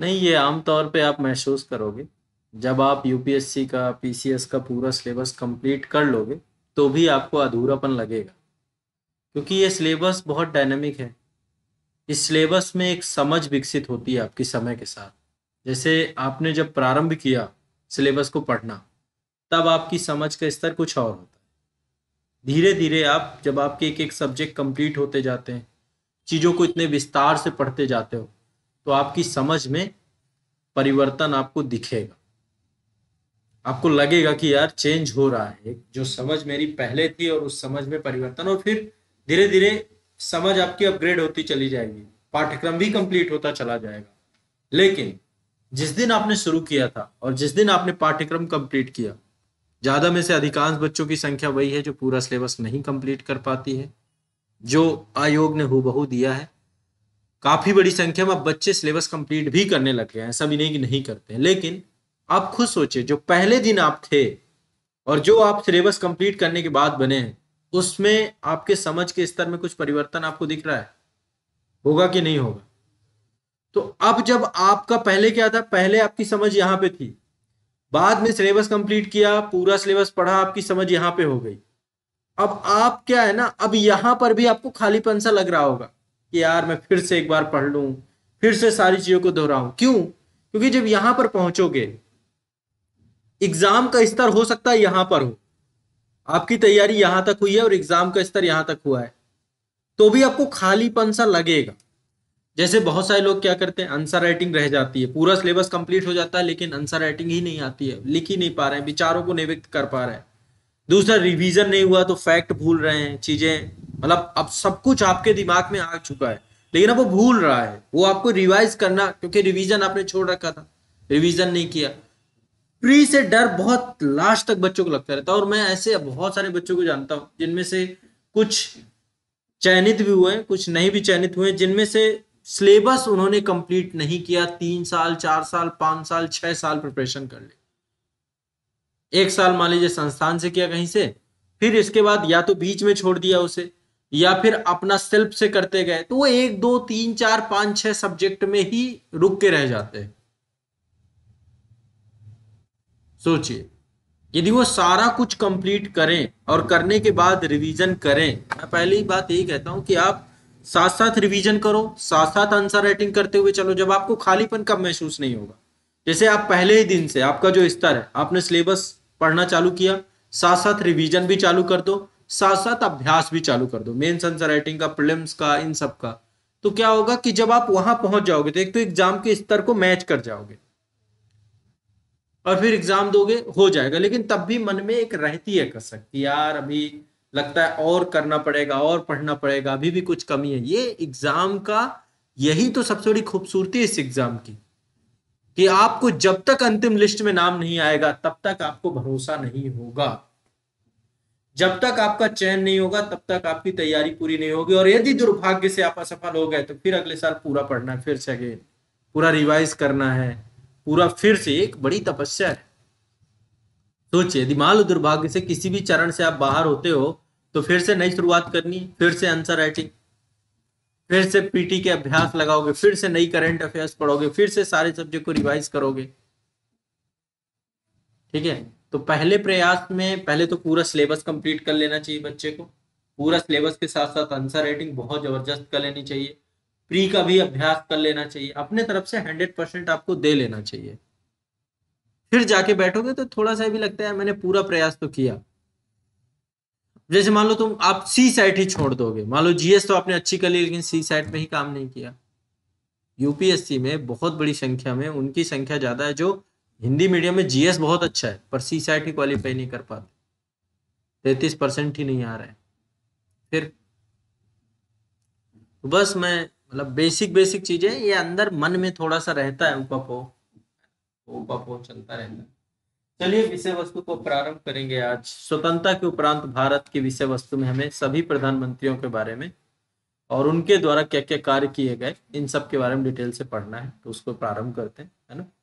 नहीं ये आमतौर पे आप महसूस करोगे जब आप यूपीएससी का पीसीएस का पूरा सिलेबस कंप्लीट कर लोगे तो भी आपको अधूरापन लगेगा क्योंकि ये सिलेबस बहुत डायनेमिक है इस सिलेबस में एक समझ विकसित होती है आपकी समय के साथ जैसे आपने जब प्रारंभ किया सिलेबस को पढ़ना तब आपकी समझ का स्तर कुछ और होता है धीरे धीरे आप जब आपके एक एक सब्जेक्ट कंप्लीट होते जाते हैं चीज़ों को इतने विस्तार से पढ़ते जाते हो तो आपकी समझ में परिवर्तन आपको दिखेगा आपको लगेगा कि यार चेंज हो रहा है जो समझ मेरी पहले थी और उस समझ में परिवर्तन और फिर धीरे धीरे समझ आपकी अपग्रेड होती चली जाएगी पाठ्यक्रम भी कंप्लीट होता चला जाएगा लेकिन जिस दिन आपने शुरू किया था और जिस दिन आपने पाठ्यक्रम कंप्लीट किया ज्यादा में से अधिकांश बच्चों की संख्या वही है जो पूरा सिलेबस नहीं कंप्लीट कर पाती है जो आयोग ने हुबहू दिया है काफ़ी बड़ी संख्या में बच्चे सिलेबस कंप्लीट भी करने लग गए हैं सब नहीं कि नहीं करते हैं लेकिन आप खुद सोचिए जो पहले दिन आप थे और जो आप सिलेबस कंप्लीट करने के बाद बने हैं उसमें आपके समझ के स्तर में कुछ परिवर्तन आपको दिख रहा है होगा कि नहीं होगा तो अब जब आपका पहले क्या था पहले आपकी समझ यहाँ पे थी बाद में सिलेबस कंप्लीट किया पूरा सिलेबस पढ़ा आपकी समझ यहाँ पे हो गई अब आप क्या है ना अब यहाँ पर भी आपको खाली पंसा लग रहा होगा कि यार मैं फिर से एक बार पढ़ लू फिर से सारी चीज़ों को दोहराऊं क्यों क्योंकि जब यहां पर पहुंचोगे एग्जाम का स्तर हो सकता है यहां पर हो आपकी तैयारी यहां तक हुई है और एग्जाम का स्तर यहां तक हुआ है तो भी आपको खालीपन सा लगेगा जैसे बहुत सारे लोग क्या करते हैं आंसर राइटिंग रह जाती है पूरा सिलेबस कंप्लीट हो जाता है लेकिन आंसर राइटिंग ही नहीं आती है लिख ही नहीं पा रहे हैं विचारों को नहीं व्यक्त कर पा रहे हैं दूसरा रिवीजन नहीं हुआ तो फैक्ट भूल रहे हैं चीज़ें मतलब अब सब कुछ आपके दिमाग में आ चुका है लेकिन अब वो भूल रहा है वो आपको रिवाइज करना क्योंकि रिवीजन आपने छोड़ रखा था रिवीजन नहीं किया प्री से डर बहुत लास्ट तक बच्चों को लगता रहता है और मैं ऐसे बहुत सारे बच्चों को जानता हूँ जिनमें से कुछ चयनित भी हुए कुछ नहीं भी चयनित हुए जिनमें से सिलेबस उन्होंने कंप्लीट नहीं किया तीन साल चार साल पांच साल छह साल प्रिपरेशन कर ले एक साल मान लीजिए संस्थान से किया कहीं से फिर इसके बाद या तो बीच में छोड़ दिया उसे या फिर अपना सेल्फ से करते गए तो वो एक दो तीन चार पांच छह सब्जेक्ट में ही रुक के रह जाते हैं सोचिए यदि वो सारा कुछ कंप्लीट करें और करने के बाद रिवीजन करें मैं पहली बात यही कहता हूं कि आप साथ साथ रिवीजन करो साथ साथ आंसर राइटिंग करते हुए चलो जब आपको खालीपन कब महसूस नहीं होगा जैसे आप पहले ही दिन से आपका जो स्तर है आपने सिलेबस पढ़ना चालू किया साथ साथ रिवीजन भी चालू कर दो साथ साथ अभ्यास भी चालू कर दो मेन आंसर राइटिंग का प्रिलिम्स का इन सब का तो क्या होगा कि जब आप वहां पहुंच जाओगे तो एक तो एग्जाम के स्तर को मैच कर जाओगे और फिर एग्जाम दोगे हो जाएगा लेकिन तब भी मन में एक रहती है कसक कि यार अभी लगता है और करना पड़ेगा और पढ़ना पड़ेगा अभी भी कुछ कमी है ये एग्जाम का यही तो सबसे बड़ी खूबसूरती है इस एग्जाम की कि आपको जब तक अंतिम लिस्ट में नाम नहीं आएगा तब तक आपको भरोसा नहीं होगा जब तक आपका चयन नहीं होगा तब तक आपकी तैयारी पूरी नहीं होगी और यदि दुर्भाग्य से आप असफल हो गए तो फिर अगले साल पूरा पढ़ना है फिर से अगेन पूरा रिवाइज करना है पूरा फिर से एक बड़ी तपस्या है सोचिए यदि मान लो दुर्भाग्य से किसी भी चरण से आप बाहर होते हो तो फिर से नई शुरुआत करनी फिर से आंसर राइटिंग फिर से पीटी के अभ्यास लगाओगे फिर से नई करंट अफेयर्स पढ़ोगे फिर से सारे सब्जेक्ट को रिवाइज करोगे ठीक है तो पहले प्रयास में पहले तो पूरा सिलेबस कंप्लीट कर लेना चाहिए बच्चे को पूरा सिलेबस के साथ साथ आंसर राइटिंग बहुत जबरदस्त कर लेनी चाहिए प्री का भी अभ्यास कर लेना चाहिए अपने तरफ से हंड्रेड परसेंट आपको दे लेना चाहिए फिर जाके बैठोगे तो थोड़ा सा भी लगता है मैंने पूरा प्रयास तो किया जैसे मान लो तुम आप सी साइट ही छोड़ दोगे मान लो जीएस तो आपने अच्छी कर ली लेकिन सी साइट में ही काम नहीं किया यूपीएससी में बहुत बड़ी संख्या में उनकी संख्या ज्यादा है जो हिंदी मीडियम में जीएस बहुत अच्छा है पर सी साइट ही क्वालिफाई नहीं कर पाते तैतीस परसेंट ही नहीं आ रहे फिर बस मैं मतलब बेसिक बेसिक चीजें ये अंदर मन में थोड़ा सा रहता है उपपो उपपो चलता रहता है चलिए विषय वस्तु को प्रारंभ करेंगे आज स्वतंत्रता के उपरांत भारत की विषय वस्तु में हमें सभी प्रधानमंत्रियों के बारे में और उनके द्वारा क्या क्या कार्य किए गए इन सब के बारे में डिटेल से पढ़ना है तो उसको प्रारंभ करते हैं है ना